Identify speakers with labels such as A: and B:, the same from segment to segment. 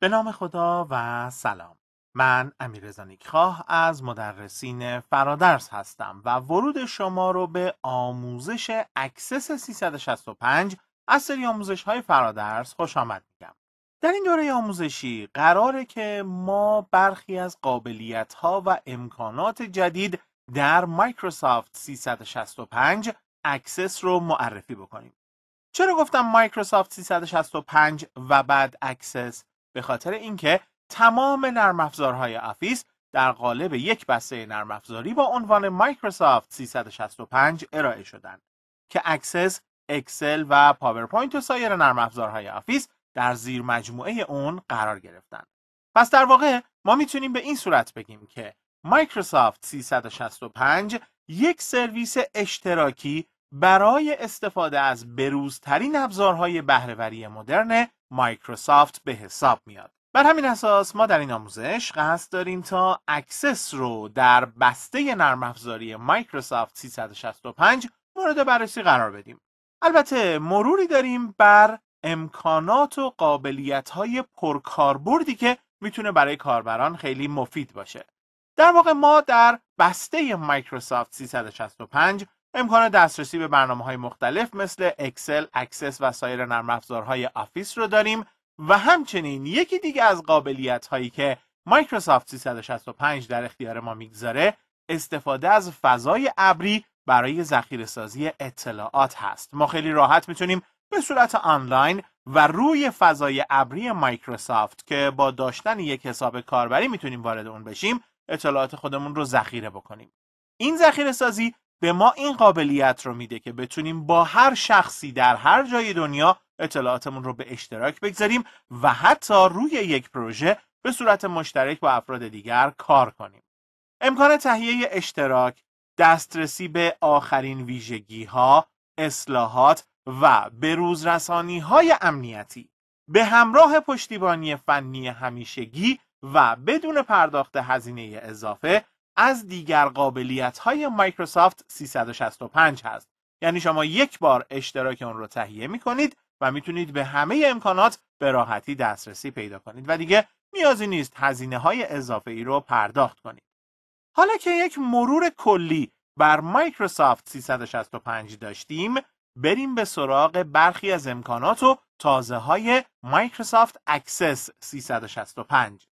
A: به نام خدا و سلام من امیر خواه از مدرسین فرادرس هستم و ورود شما رو به آموزش اکسس 365 از سری آموزش های فرادرس خوش آمد میگم در این دوره آموزشی قراره که ما برخی از قابلیت ها و امکانات جدید در مایکروسافت 365 اکسس رو معرفی بکنیم چرا گفتم مایکروسافت 365 و بعد اکسس به خاطر اینکه تمام نرم افزارهای آفیس در قالب یک بسته نرم افزاری با عنوان مایکروسافت 365 ارائه شدند که اکسس، اکسل و پاورپوینت و سایر نرم افزارهای آفیس در زیر مجموعه اون قرار گرفتند. پس در واقع ما میتونیم به این صورت بگیم که مایکروسافت 365 یک سرویس اشتراکی برای استفاده از بروزترین ابزارهای بهرهوری مدرن مایکروسافت به حساب میاد. بر همین اساس ما در این آموزش قصد داریم تا اکسس رو در بسته نرم افزاری مایکروسافت 365 مورد بررسی قرار بدیم. البته مروری داریم بر امکانات و قابلیت های پرکاربردی که میتونه برای کاربران خیلی مفید باشه. در واقع ما در بسته مایکروسافت 365 امکان دسترسی به برنامه های مختلف مثل اکسل، اکسس و سایر نرم افزارهای آفیس رو داریم و همچنین یکی دیگه از قابلیت هایی که مایکروسافت 365 در اختیار ما میگذاره استفاده از فضای ابری برای ذخیره سازی اطلاعات هست ما خیلی راحت میتونیم به صورت آنلاین و روی فضای ابری مایکروسافت که با داشتن یک حساب کاربری میتونیم وارد اون بشیم اطلاعات خودمون رو ذخیره بکنیم این ذخیره سازی به ما این قابلیت رو میده که بتونیم با هر شخصی در هر جای دنیا اطلاعاتمون رو به اشتراک بگذاریم و حتی روی یک پروژه به صورت مشترک با افراد دیگر کار کنیم. امکان تهیه اشتراک، دسترسی به آخرین ویژگی ها، اصلاحات و بروز رسانی های امنیتی به همراه پشتیبانی فنی همیشگی و بدون پرداخت هزینه اضافه از دیگر قابلیت های مایکروسافت 365 هست یعنی شما یک بار اشتراک اون رو تهیه می کنید و میتونید به همه امکانات به راحتی دسترسی پیدا کنید و دیگه نیازی نیست هزینه های اضافه ای رو پرداخت کنید حالا که یک مرور کلی بر مایکروسافت 365 داشتیم بریم به سراغ برخی از امکانات و تازه های مایکروسافت اکسس 365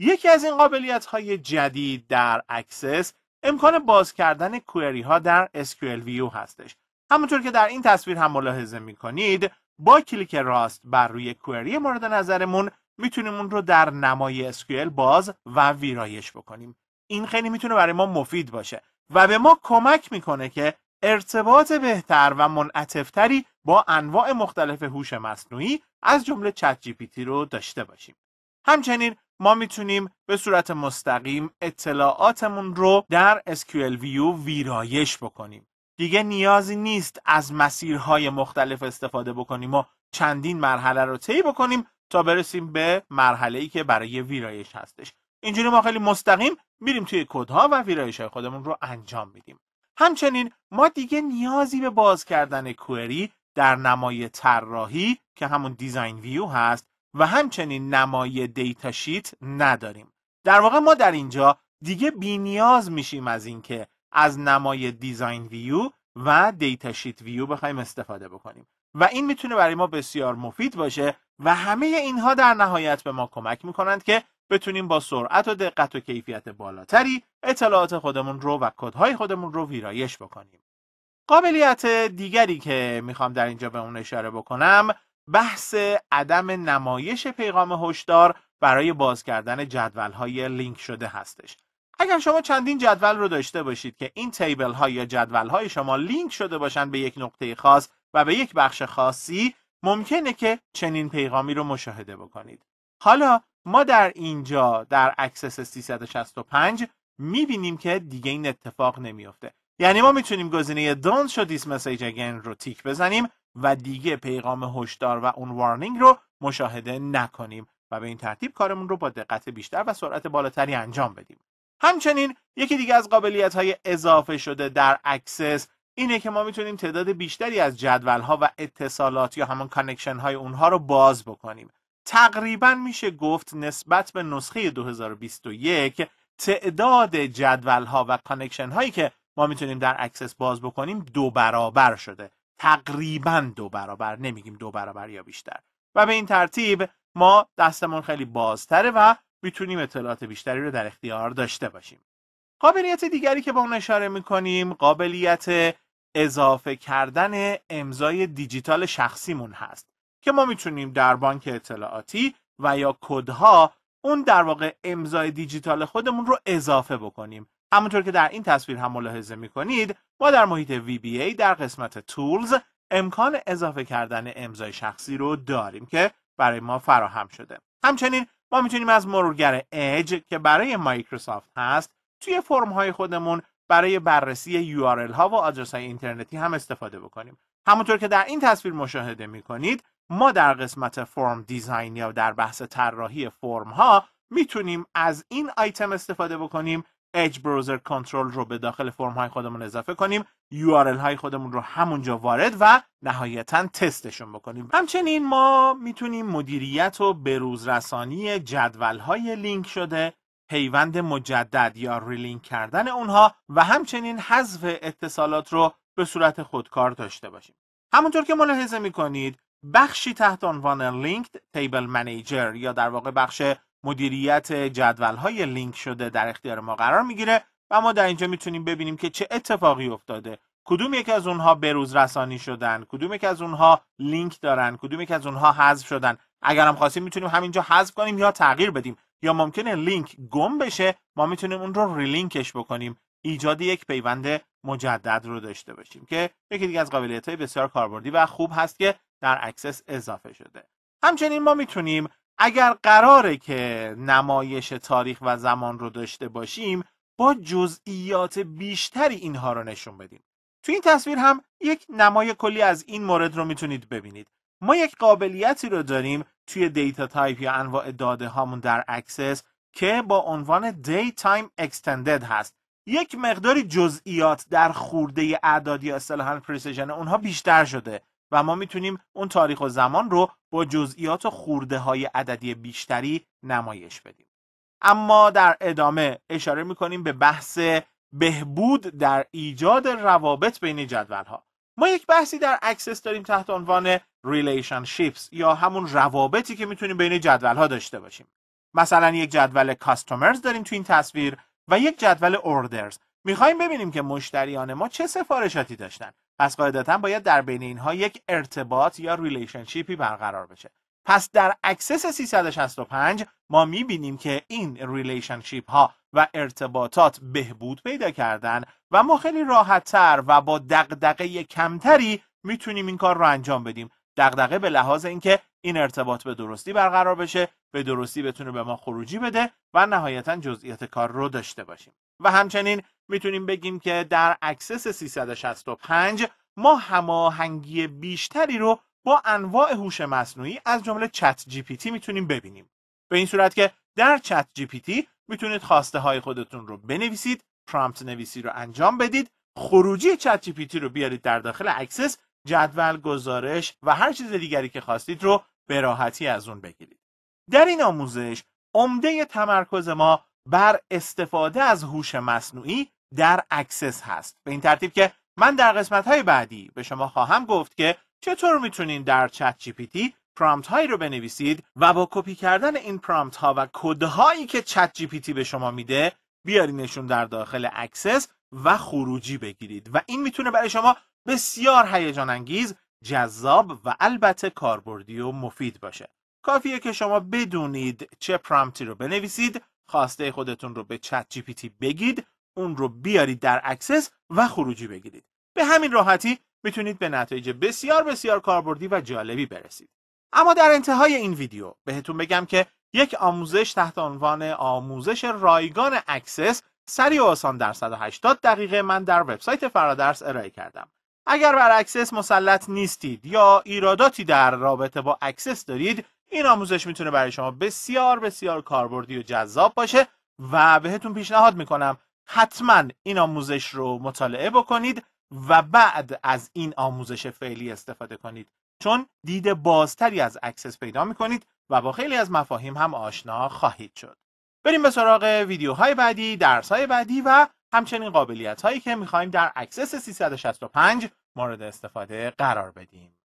A: یکی از این قابلیت های جدید در اکسس امکان باز کردن کوئری ها در SQL ویو هستش. همونطور که در این تصویر هم ملاحظه می کنید با کلیک راست بر روی کوئری مورد نظرمون میتونیم اون رو در نمای SQL باز و ویرایش بکنیم. این خیلی میتونه برای ما مفید باشه و به ما کمک میکنه که ارتباط بهتر و منعطفتری با انواع مختلف هوش مصنوعی از جمله چت جی رو داشته باشیم. همچنین ما میتونیم به صورت مستقیم اطلاعاتمون رو در SQL View ویرایش بکنیم. دیگه نیازی نیست از مسیرهای مختلف استفاده بکنیم و چندین مرحله رو طی بکنیم تا برسیم به مرحله ای که برای ویرایش هستش. اینجوری ما خیلی مستقیم میریم توی کدها و ویرایش های خودمون رو انجام میدیم. همچنین ما دیگه نیازی به باز کردن کوئری در نمای طراحی که همون دیزاین ویو هست و همچنین نمای دیتا شیت نداریم در واقع ما در اینجا دیگه بی نیاز میشیم از اینکه از نمای دیزاین ویو و دیتا شیت ویو بخوایم استفاده بکنیم و این میتونه برای ما بسیار مفید باشه و همه اینها در نهایت به ما کمک میکنند که بتونیم با سرعت و دقت و کیفیت بالاتری اطلاعات خودمون رو و کدهای خودمون رو ویرایش بکنیم. قابلیت دیگری که میخوام در اینجا به اون اشاره بکنم بحث عدم نمایش پیغام هشدار برای باز کردن جدول های لینک شده هستش اگر شما چندین جدول رو داشته باشید که این تیبل ها یا جدول های شما لینک شده باشن به یک نقطه خاص و به یک بخش خاصی ممکنه که چنین پیغامی رو مشاهده بکنید حالا ما در اینجا در اکسس 365 میبینیم که دیگه این اتفاق نمیافته یعنی ما میتونیم گزینه Don't Show This Message Again رو تیک بزنیم و دیگه پیغام هشدار و اون وارنینگ رو مشاهده نکنیم و به این ترتیب کارمون رو با دقت بیشتر و سرعت بالاتری انجام بدیم همچنین یکی دیگه از قابلیت های اضافه شده در اکسس اینه که ما میتونیم تعداد بیشتری از جدول ها و اتصالات یا همون کانکشن های اونها رو باز بکنیم تقریبا میشه گفت نسبت به نسخه 2021 تعداد جدول ها و کانکشن هایی که ما میتونیم در اکسس باز بکنیم دو برابر شده تقریبا دو برابر نمیگیم دو برابر یا بیشتر و به این ترتیب ما دستمون خیلی بازتره و میتونیم اطلاعات بیشتری رو در اختیار داشته باشیم قابلیت دیگری که با اون اشاره میکنیم قابلیت اضافه کردن امضای دیجیتال شخصیمون هست که ما میتونیم در بانک اطلاعاتی و یا کدها اون در واقع امضای دیجیتال خودمون رو اضافه بکنیم همونطور که در این تصویر هم ملاحظه می کنید ما در محیط VBA در قسمت Tools امکان اضافه کردن امضای شخصی رو داریم که برای ما فراهم شده همچنین ما میتونیم از مرورگر Edge که برای مایکروسافت هست توی فرم های خودمون برای بررسی URL ها و آدرس های اینترنتی هم استفاده بکنیم همونطور که در این تصویر مشاهده می کنید ما در قسمت فرم دیزاین یا در بحث طراحی فرم ها میتونیم از این آیتم استفاده بکنیم Edge Browser Control رو به داخل فرم های خودمون اضافه کنیم URL های خودمون رو همونجا وارد و نهایتا تستشون بکنیم همچنین ما میتونیم مدیریت و بروز رسانی جدول های لینک شده پیوند مجدد یا ریلینک کردن اونها و همچنین حذف اتصالات رو به صورت خودکار داشته باشیم همونطور که ملاحظه میکنید بخشی تحت عنوان Linked تیبل منیجر یا در واقع بخش مدیریت جدول های لینک شده در اختیار ما قرار میگیره و ما در اینجا میتونیم ببینیم که چه اتفاقی افتاده کدوم یکی از اونها بروز رسانی شدن کدوم یکی از اونها لینک دارن کدوم یکی از اونها حذف شدن اگر هم خواستیم میتونیم همینجا حذف کنیم یا تغییر بدیم یا ممکنه لینک گم بشه ما میتونیم اون رو ریلینکش بکنیم ایجاد یک پیوند مجدد رو داشته باشیم که یکی دیگه از قابلیت بسیار کاربردی و خوب هست که در اکسس اضافه شده همچنین ما میتونیم اگر قراره که نمایش تاریخ و زمان رو داشته باشیم با جزئیات بیشتری اینها رو نشون بدیم تو این تصویر هم یک نمای کلی از این مورد رو میتونید ببینید ما یک قابلیتی رو داریم توی دیتا تایپ یا انواع داده هامون در اکسس که با عنوان دی Time Extended هست یک مقداری جزئیات در خورده اعداد یا اصطلاحا پرسیژن اونها بیشتر شده و ما میتونیم اون تاریخ و زمان رو با جزئیات و خورده های عددی بیشتری نمایش بدیم اما در ادامه اشاره میکنیم به بحث بهبود در ایجاد روابط بین جدول ها ما یک بحثی در اکسس داریم تحت عنوان ریلیشنشیپس یا همون روابطی که میتونیم بین جدول ها داشته باشیم مثلا یک جدول کاستومرز داریم تو این تصویر و یک جدول اوردرز میخوایم ببینیم که مشتریان ما چه سفارشاتی داشتن پس قاعدتا باید در بین اینها یک ارتباط یا ریلیشنشیپی برقرار بشه پس در اکسس 365 ما میبینیم که این ریلیشنشیپ ها و ارتباطات بهبود پیدا کردن و ما خیلی تر و با دقدقه کمتری میتونیم این کار رو انجام بدیم دقدقه به لحاظ اینکه این ارتباط به درستی برقرار بشه به درستی بتونه به ما خروجی بده و نهایتا جزئیات کار رو داشته باشیم و همچنین میتونیم بگیم که در اکسس 365 ما هماهنگی بیشتری رو با انواع هوش مصنوعی از جمله چت جی پی تی میتونیم ببینیم به این صورت که در چت جی پی تی میتونید خواسته های خودتون رو بنویسید پرامپت نویسی رو انجام بدید خروجی چت جی پی تی رو بیارید در داخل اکسس جدول گزارش و هر چیز دیگری که خواستید رو به راحتی از اون بگیرید در این آموزش عمده تمرکز ما بر استفاده از هوش مصنوعی در اکسس هست به این ترتیب که من در قسمت های بعدی به شما خواهم گفت که چطور میتونین در چت جی پی تی پرامپت هایی رو بنویسید و با کپی کردن این پرامپت ها و کد هایی که چت جی پی تی به شما میده بیارینشون در داخل اکسس و خروجی بگیرید و این میتونه برای شما بسیار هیجان انگیز جذاب و البته کاربردی و مفید باشه کافیه که شما بدونید چه پرامپتی رو بنویسید خواسته خودتون رو به چت جی پی تی بگید اون رو بیارید در اکسس و خروجی بگیرید به همین راحتی میتونید به نتایج بسیار بسیار کاربردی و جالبی برسید اما در انتهای این ویدیو بهتون بگم که یک آموزش تحت عنوان آموزش رایگان اکسس سریع و آسان در 180 دقیقه من در وبسایت فرادرس ارائه کردم اگر بر اکسس مسلط نیستید یا ایراداتی در رابطه با اکسس دارید این آموزش میتونه برای شما بسیار بسیار کاربردی و جذاب باشه و بهتون پیشنهاد میکنم حتما این آموزش رو مطالعه بکنید و بعد از این آموزش فعلی استفاده کنید چون دید بازتری از اکسس پیدا کنید و با خیلی از مفاهیم هم آشنا خواهید شد بریم به سراغ ویدیوهای بعدی درسهای بعدی و همچنین قابلیت هایی که خواهیم در اکسس 365 مورد استفاده قرار بدیم